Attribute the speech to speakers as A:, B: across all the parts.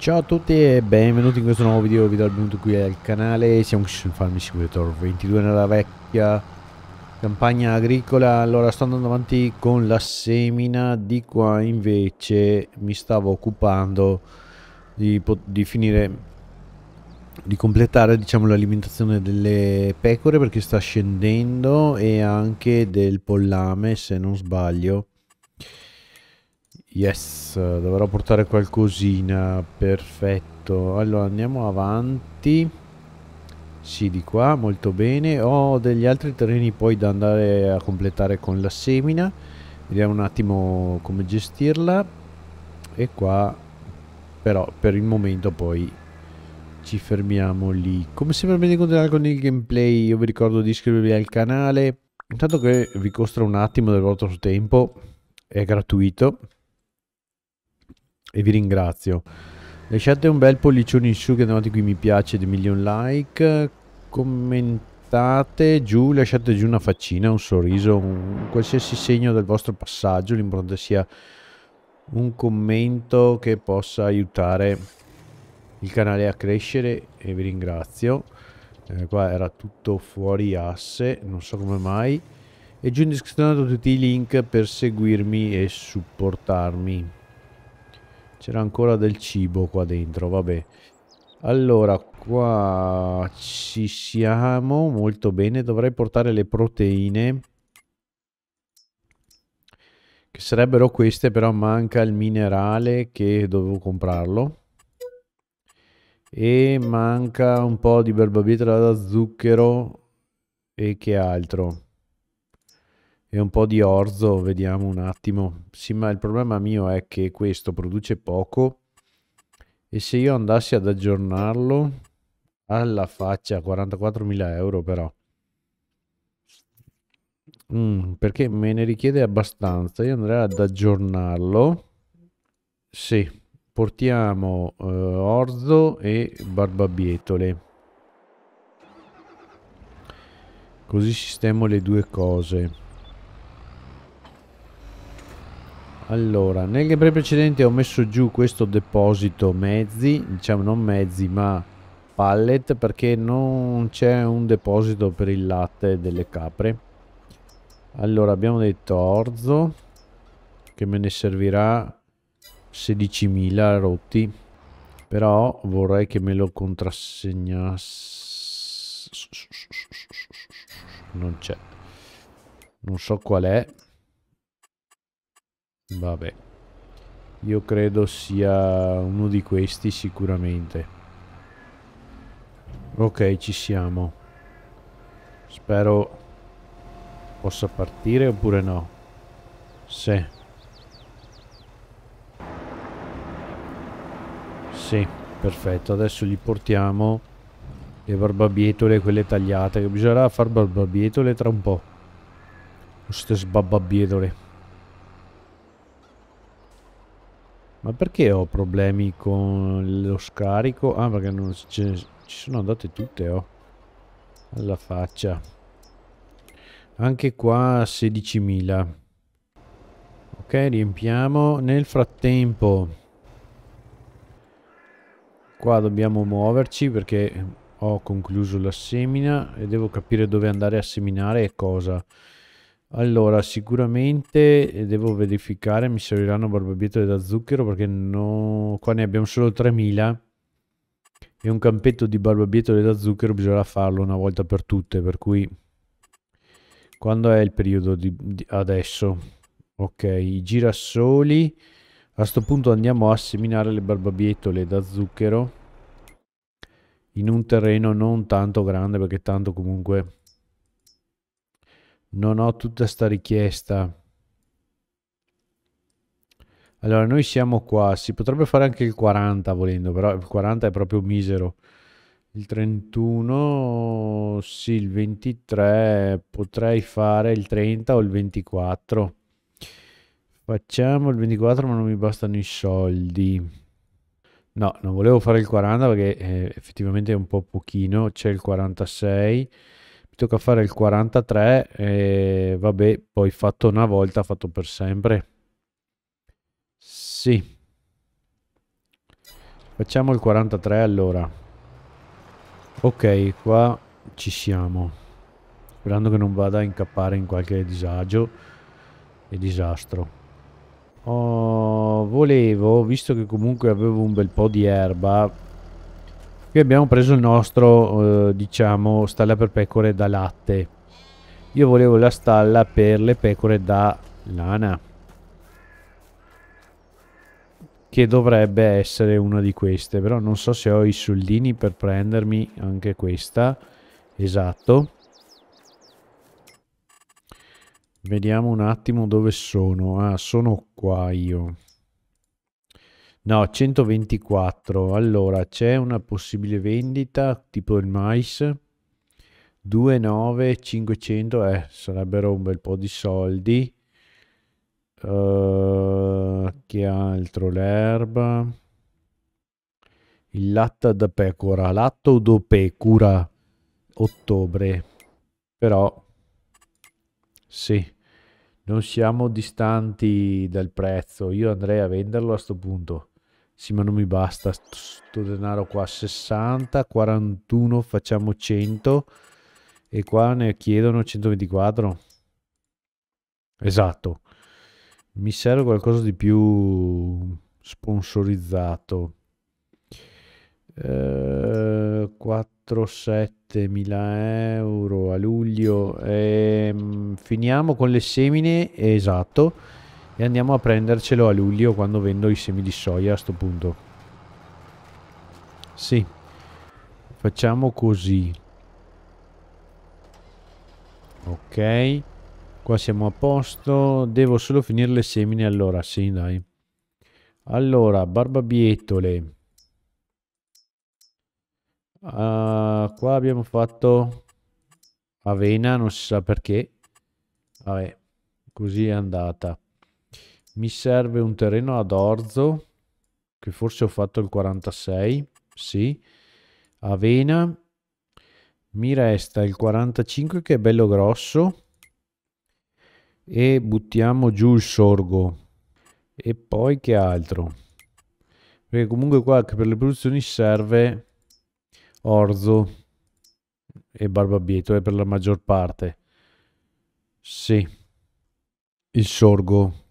A: Ciao a tutti e benvenuti in questo nuovo video, vi do il benvenuto qui al canale, siamo sul Farm Simulator 22 nella vecchia campagna agricola, allora sto andando avanti con la semina, di qua invece mi stavo occupando di, di finire, di completare diciamo l'alimentazione delle pecore perché sta scendendo e anche del pollame se non sbaglio Yes, dovrò portare qualcosina, perfetto. Allora andiamo avanti. Sì, di qua, molto bene. Ho degli altri terreni poi da andare a completare con la semina. Vediamo un attimo come gestirla. E qua, però, per il momento poi ci fermiamo lì. Come sempre ben continuare con il gameplay, io vi ricordo di iscrivervi al canale. Intanto che vi costa un attimo del vostro tempo, è gratuito e vi ringrazio. Lasciate un bel pollicione in su che andate qui mi piace di milioni like, commentate giù, lasciate giù una faccina, un sorriso, un qualsiasi segno del vostro passaggio, l'importante sia un commento che possa aiutare il canale a crescere e vi ringrazio. Eh, qua era tutto fuori asse, non so come mai. E giù in descrizione tutti i link per seguirmi e supportarmi. C'era ancora del cibo qua dentro, vabbè. Allora, qua ci siamo, molto bene. Dovrei portare le proteine. Che sarebbero queste, però manca il minerale che dovevo comprarlo. E manca un po' di barbabietola da zucchero e che altro e un po' di orzo, vediamo un attimo. Sì, ma il problema mio è che questo produce poco e se io andassi ad aggiornarlo alla faccia 44.000 euro però. Mm, perché me ne richiede abbastanza, io andrei ad aggiornarlo. Sì, portiamo eh, orzo e barbabietole. Così sistemo le due cose. Allora, nel gameplay precedente ho messo giù questo deposito mezzi, diciamo non mezzi ma pallet perché non c'è un deposito per il latte delle capre. Allora abbiamo detto orzo che me ne servirà 16.000 rotti, però vorrei che me lo contrassegnasse. Non c'è. Non so qual è. Vabbè. Io credo sia uno di questi sicuramente. Ok, ci siamo. Spero possa partire oppure no. Sì. Sì, perfetto. Adesso gli portiamo le barbabietole, quelle tagliate. Bisognerà far barbabietole tra un po'. Queste sbabbabietole. Ma perché ho problemi con lo scarico? Ah, perché non ci, ci sono andate tutte, oh. Alla faccia. Anche qua 16.000. Ok, riempiamo. Nel frattempo... Qua dobbiamo muoverci perché ho concluso la semina e devo capire dove andare a seminare e cosa. Allora, sicuramente eh, devo verificare, mi serviranno barbabietole da zucchero perché no, qua ne abbiamo solo 3000 e un campetto di barbabietole da zucchero bisognerà farlo una volta per tutte, per cui quando è il periodo di, di adesso? Ok, i girasoli, a sto punto andiamo a seminare le barbabietole da zucchero in un terreno non tanto grande perché tanto comunque non ho tutta sta richiesta. Allora, noi siamo qua, si potrebbe fare anche il 40 volendo, però il 40 è proprio misero. Il 31, sì, il 23, potrei fare il 30 o il 24. Facciamo il 24 ma non mi bastano i soldi. No, non volevo fare il 40 perché eh, effettivamente è un po' pochino, c'è il 46 tocca fare il 43 e vabbè, poi fatto una volta, fatto per sempre. Sì. Facciamo il 43 allora. Ok, qua ci siamo. Sperando che non vada a incappare in qualche disagio e disastro. Oh, volevo, visto che comunque avevo un bel po' di erba, qui abbiamo preso il nostro eh, diciamo stalla per pecore da latte io volevo la stalla per le pecore da lana che dovrebbe essere una di queste però non so se ho i soldini per prendermi anche questa esatto vediamo un attimo dove sono ah sono qua io No, 124. Allora, c'è una possibile vendita tipo il mais? 2,9, 500, eh, sarebbero un bel po' di soldi. Uh, che altro? L'erba. Il latte da pecora. Latte do pecora. Ottobre. Però... Sì. Non siamo distanti dal prezzo. Io andrei a venderlo a sto punto. Sì, ma non mi basta sto denaro qua. 60, 41, facciamo 100. E qua ne chiedono 124. Esatto. Mi serve qualcosa di più sponsorizzato eh, 4-7 mila euro a luglio. E, ehm, mh, finiamo con le semine, esatto, e andiamo a prendercelo a luglio quando vendo i semi di soia a sto punto. Sì, facciamo così. Ok, qua siamo a posto. Devo solo finire le semine allora, sì dai. Allora, barbabietole. Uh, qua abbiamo fatto Avena, non si sa perché. Vabbè, così è andata. Mi serve un terreno ad orzo, che forse ho fatto il 46, sì. Avena. Mi resta il 45 che è bello grosso. E buttiamo giù il sorgo. E poi che altro? Perché comunque qua per le produzioni serve orzo e barbabietole eh, per la maggior parte. Sì. Il sorgo.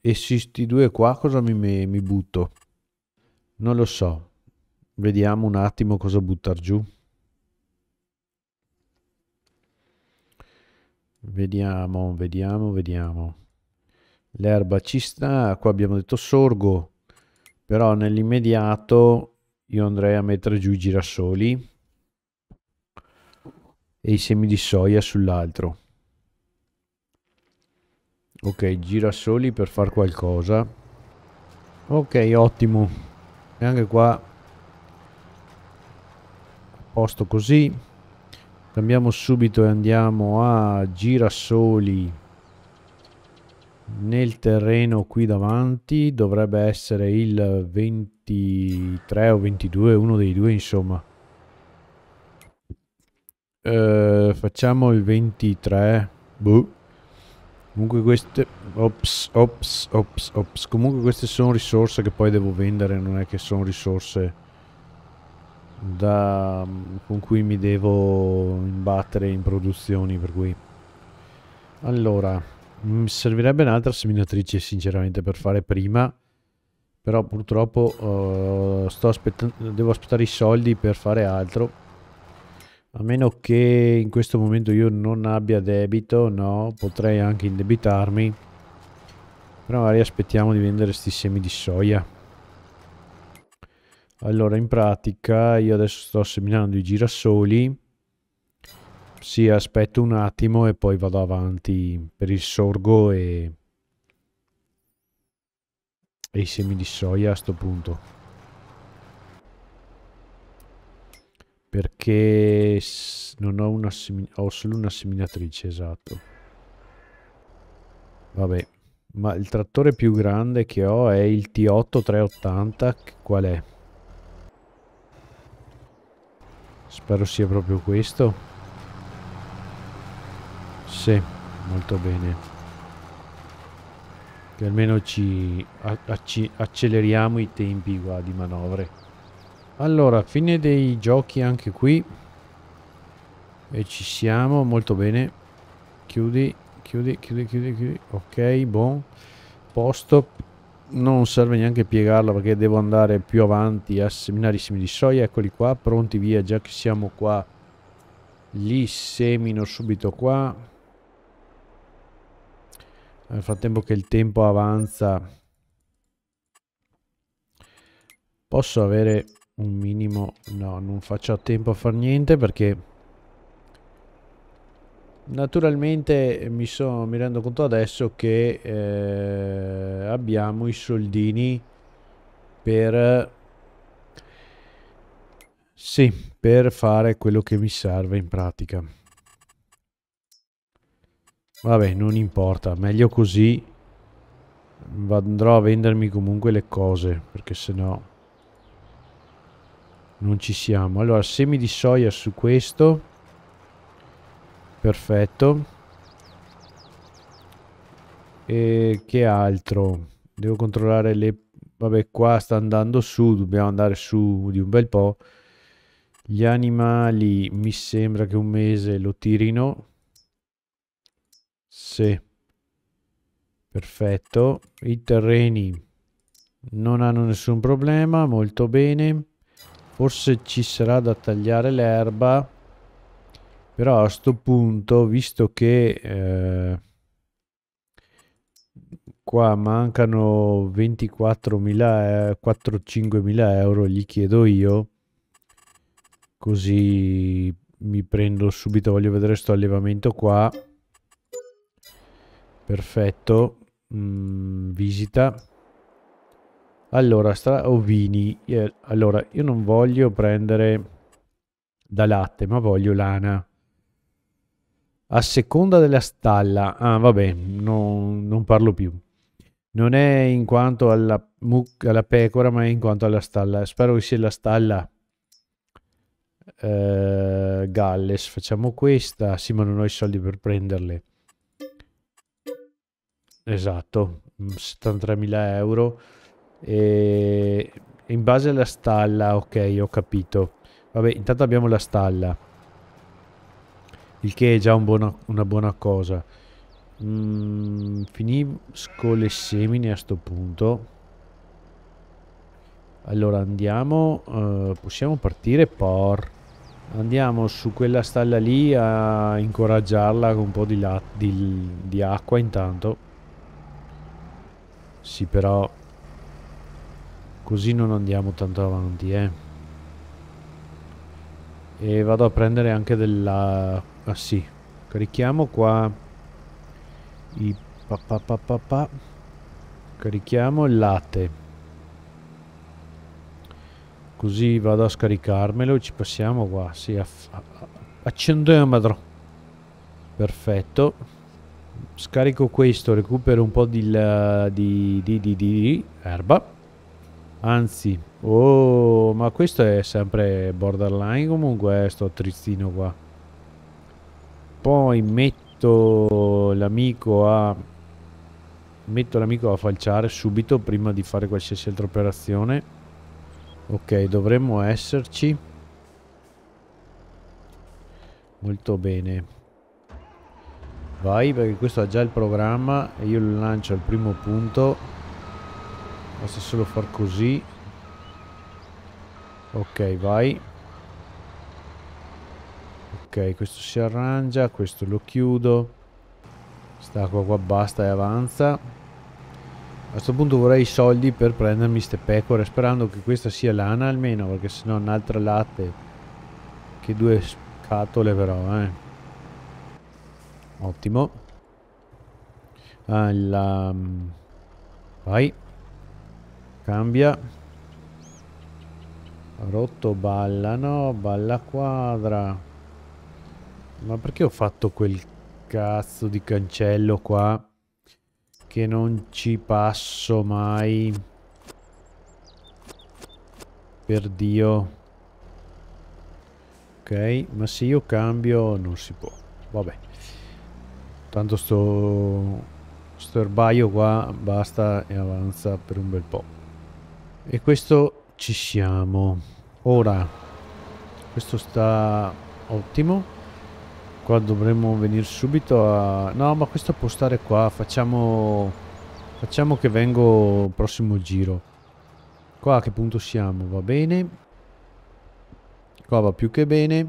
A: E questi due qua cosa mi, mi butto? Non lo so. Vediamo un attimo cosa buttar giù. Vediamo, vediamo, vediamo. L'erba ci sta, qua abbiamo detto sorgo, però nell'immediato io andrei a mettere giù i girasoli e i semi di soia sull'altro ok girasoli per far qualcosa ok ottimo e anche qua posto così cambiamo subito e andiamo a girasoli nel terreno qui davanti dovrebbe essere il 23 o 22 uno dei due insomma eh, facciamo il 23 boh. comunque queste ops ops ops ops comunque queste sono risorse che poi devo vendere non è che sono risorse da, con cui mi devo imbattere in produzioni per cui allora mi servirebbe un'altra seminatrice, sinceramente, per fare prima. Però purtroppo uh, sto aspettando, devo aspettare i soldi per fare altro. A meno che in questo momento io non abbia debito, no, potrei anche indebitarmi. Però magari aspettiamo di vendere sti semi di soia. Allora, in pratica io adesso sto seminando i girasoli sì, aspetto un attimo e poi vado avanti per il sorgo e, e i semi di soia a sto punto. Perché non ho una ho solo una seminatrice, esatto. Vabbè, ma il trattore più grande che ho è il T8 380, qual è? Spero sia proprio questo. Sì, molto bene. Che almeno ci acceleriamo i tempi qua di manovre. Allora, fine dei giochi anche qui. E ci siamo, molto bene. Chiudi, chiudi, chiudi, chiudi, chiudi. Ok, buon. Posto. Non serve neanche piegarla perché devo andare più avanti a seminarissimi di soia. Eccoli qua, pronti via, già che siamo qua. Li semino subito qua nel frattempo che il tempo avanza posso avere un minimo no non faccio a tempo a far niente perché naturalmente mi, so, mi rendo conto adesso che eh, abbiamo i soldini per sì per fare quello che mi serve in pratica Vabbè, non importa, meglio così. Andrò a vendermi comunque le cose, perché sennò non ci siamo. Allora, semi di soia su questo. Perfetto. E che altro? Devo controllare le... Vabbè, qua sta andando su, dobbiamo andare su di un bel po'. Gli animali mi sembra che un mese lo tirino sì. Perfetto. I terreni non hanno nessun problema, molto bene. Forse ci sarà da tagliare l'erba. Però a sto punto, visto che eh, qua mancano 24.000, 5000 euro, gli chiedo io, così mi prendo subito, voglio vedere sto allevamento qua. Perfetto. Mm, visita. Allora, stra ovini. Oh, allora, io non voglio prendere da latte, ma voglio lana. A seconda della stalla. Ah, vabbè, no, non parlo più. Non è in quanto alla, mucca, alla, pecora, ma è in quanto alla stalla. Spero che sia la stalla eh, Galles. Facciamo questa. Sì, ma non ho i soldi per prenderle. Esatto, 73.000 mm, euro. E in base alla stalla, ok, ho capito. Vabbè, intanto abbiamo la stalla. Il che è già un buona, una buona cosa. Mm, finisco le semine a sto punto. Allora andiamo, uh, possiamo partire por. Andiamo su quella stalla lì a incoraggiarla con un po' di, di, di acqua intanto. Sì, però così non andiamo tanto avanti, eh. E vado a prendere anche della... Ah sì, carichiamo qua i... Pa, pa, pa, pa, pa. Carichiamo il latte così vado a scaricarmelo e ci passiamo qua si accendiamo, accendometro perfetto scarico questo, recupero un po' di, la, di, di, di erba. Anzi, oh, ma questo è sempre borderline comunque, eh, sto trizzino qua. Poi metto l'amico a... Metto l'amico a falciare subito prima di fare qualsiasi altra operazione. Ok, dovremmo esserci. Molto bene vai perché questo ha già il programma e io lo lancio al primo punto basta solo far così ok vai ok questo si arrangia questo lo chiudo Sta qua basta e avanza a questo punto vorrei i soldi per prendermi ste pecore sperando che questa sia lana almeno perché se sennò un'altra latte che due scatole però eh Ottimo. Alla... Mm, vai. Cambia. Rotto balla, no, balla quadra. Ma perché ho fatto quel cazzo di cancello qua? Che non ci passo mai. Per Dio. Ok, ma se io cambio non si può. Vabbè tanto sto, sto erbaio qua basta e avanza per un bel po' e questo ci siamo ora questo sta ottimo qua dovremmo venire subito a no ma questo può stare qua facciamo facciamo che vengo prossimo giro qua a che punto siamo va bene qua va più che bene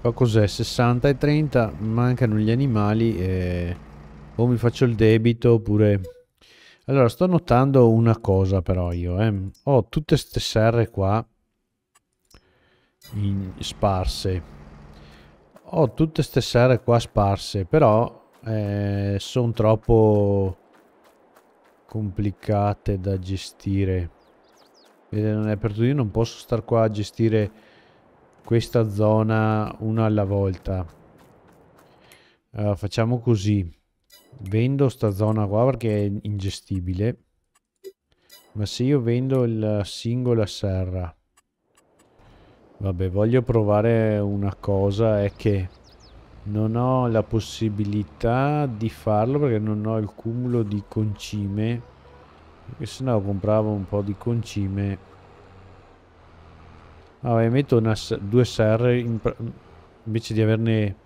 A: Qua cos'è? 60 e 30, mancano gli animali e... O mi faccio il debito oppure... Allora, sto notando una cosa però io, eh. Ho tutte queste serre qua in... sparse. Ho tutte queste serre qua sparse, però eh, sono troppo complicate da gestire. Vedete, non è per tutto, io non posso star qua a gestire questa zona una alla volta. Uh, facciamo così. Vendo sta zona qua perché è ingestibile. Ma se io vendo la singola serra... Vabbè, voglio provare una cosa, è che non ho la possibilità di farlo perché non ho il cumulo di concime. Perché se no compravo un po' di concime Vabbè, metto una, due serre in, invece di averne...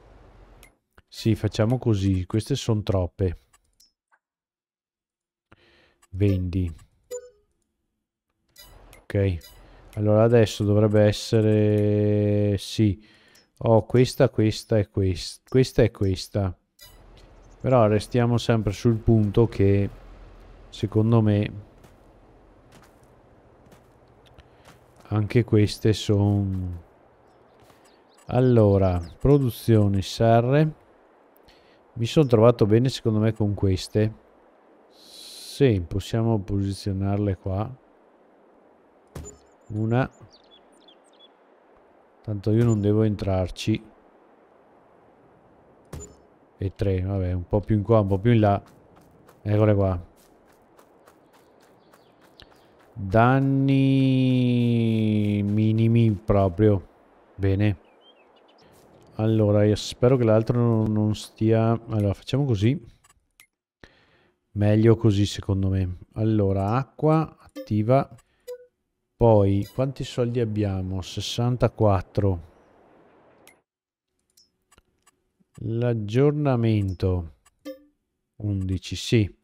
A: Sì, facciamo così. Queste sono troppe. Vendi. Ok. Allora adesso dovrebbe essere... Sì. Ho oh, questa, questa e questa. Questa e questa. Però restiamo sempre sul punto che... Secondo me anche queste sono allora produzione serre mi sono trovato bene secondo me con queste sì possiamo posizionarle qua una tanto io non devo entrarci e tre vabbè un po' più in qua un po' più in là eccole qua Danni minimi proprio. Bene. Allora, io spero che l'altro non stia... Allora, facciamo così. Meglio così, secondo me. Allora, acqua, attiva. Poi, quanti soldi abbiamo? 64. L'aggiornamento. 11, sì.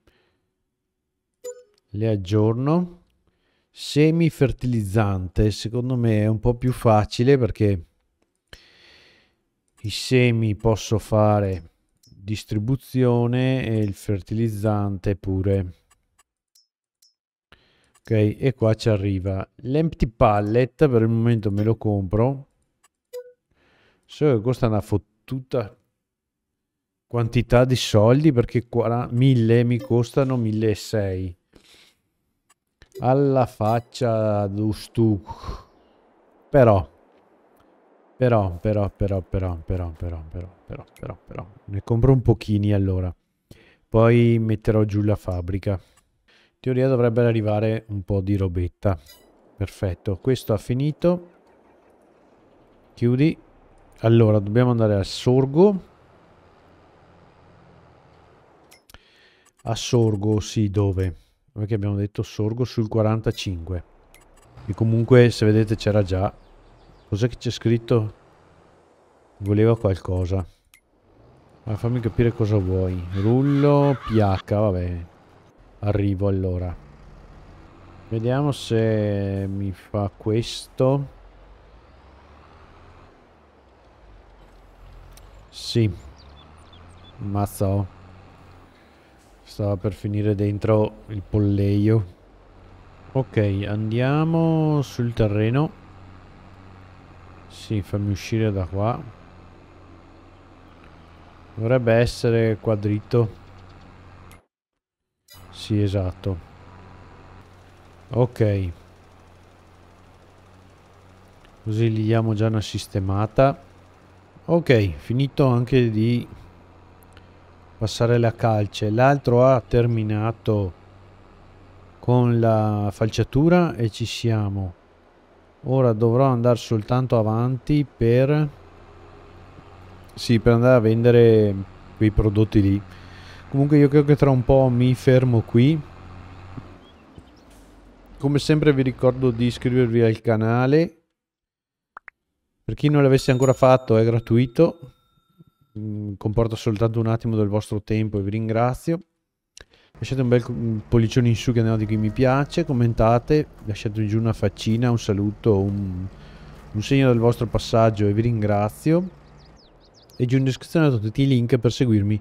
A: Le aggiorno semifertilizzante secondo me è un po' più facile perché i semi posso fare distribuzione e il fertilizzante pure ok e qua ci arriva l'empty palette per il momento me lo compro solo che costa una fottuta quantità di soldi perché 1000 mi costano 1600 alla faccia di stu però però però però però però però però però però però ne compro un pochini allora poi metterò giù la fabbrica in teoria dovrebbe arrivare un po' di robetta perfetto questo ha finito chiudi allora dobbiamo andare al sorgo a sorgo sì dove perché abbiamo detto sorgo sul 45 e comunque se vedete c'era già cos'è che c'è scritto voleva qualcosa ma fammi capire cosa vuoi rullo ph vabbè arrivo allora vediamo se mi fa questo sì mazza oh. Stava per finire dentro il polleio. Ok, andiamo sul terreno. Sì, fammi uscire da qua. Dovrebbe essere qua dritto. Sì, esatto. Ok. Così gli diamo già una sistemata. Ok, finito anche di passare la calce l'altro ha terminato con la falciatura e ci siamo ora dovrò andare soltanto avanti per sì per andare a vendere quei prodotti lì comunque io credo che tra un po' mi fermo qui come sempre vi ricordo di iscrivervi al canale per chi non l'avesse ancora fatto è gratuito Mm, comporta soltanto un attimo del vostro tempo e vi ringrazio. Lasciate un bel pollicione in su che andiamo di qui mi piace, commentate, lasciate giù una faccina, un saluto, un, un segno del vostro passaggio e vi ringrazio. E giù in descrizione ho tutti i link per seguirmi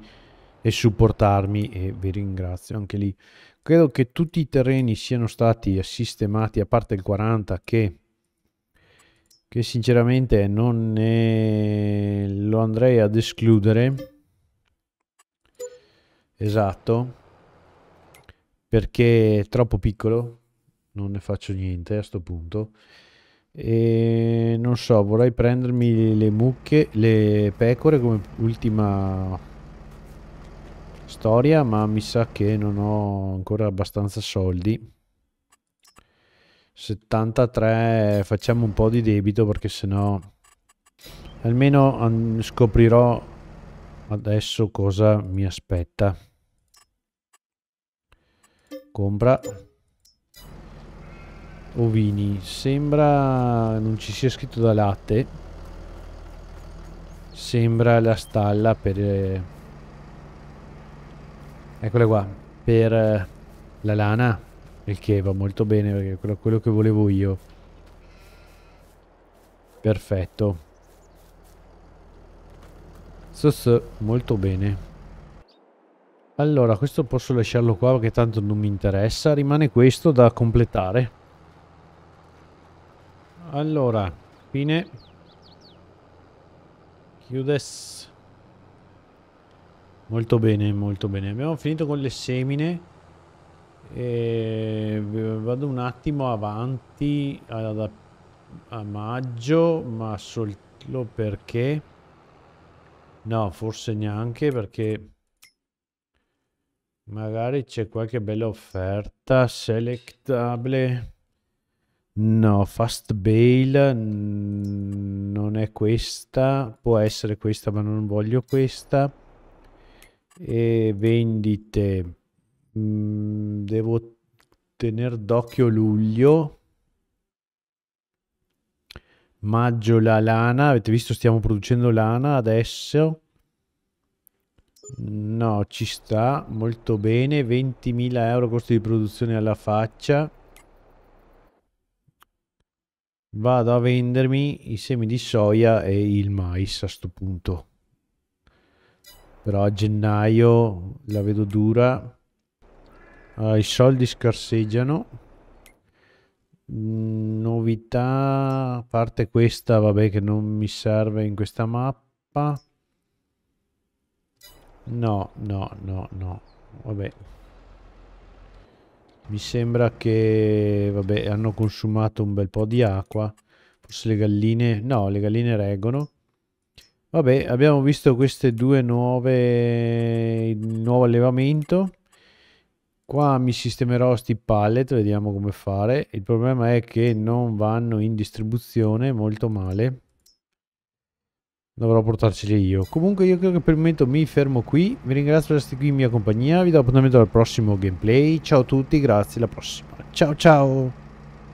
A: e supportarmi e vi ringrazio anche lì. Credo che tutti i terreni siano stati sistemati, a parte il 40 che che sinceramente non ne... lo andrei ad escludere esatto perché è troppo piccolo non ne faccio niente a sto punto e non so vorrei prendermi le mucche le pecore come ultima storia ma mi sa che non ho ancora abbastanza soldi 73 facciamo un po' di debito perché sennò almeno scoprirò adesso cosa mi aspetta compra ovini sembra non ci sia scritto da latte sembra la stalla per eh, eccole qua per eh, la lana il che va molto bene perché è quello, che volevo io. Perfetto. Sos, molto bene. Allora, questo posso lasciarlo qua perché tanto non mi interessa. Rimane questo da completare. Allora, fine. Chiudes. Molto bene, molto bene. Abbiamo finito con le semine. E vado un attimo avanti a, a maggio, ma solo perché... No, forse neanche perché... Magari c'è qualche bella offerta selectable. No, fast bail non è questa, può essere questa ma non voglio questa. E vendite Mm, devo tenere d'occhio luglio. Maggio la lana, avete visto stiamo producendo lana adesso. No, ci sta molto bene, 20.000 euro costo di produzione alla faccia. Vado a vendermi i semi di soia e il mais a sto punto. Però a gennaio la vedo dura. Uh, I soldi scarseggiano. Mm, novità, a parte questa, vabbè che non mi serve in questa mappa. No, no, no, no. Vabbè. Mi sembra che, vabbè, hanno consumato un bel po' di acqua. Forse le galline... No, le galline reggono. Vabbè, abbiamo visto queste due nuove... Il nuovo allevamento. Qua mi sistemerò sti pallet, vediamo come fare. Il problema è che non vanno in distribuzione molto male. Dovrò portarceli io. Comunque io credo che per il momento mi fermo qui. Vi ringrazio per essere qui in mia compagnia. Vi do appuntamento al prossimo gameplay. Ciao a tutti, grazie, alla prossima. Ciao ciao!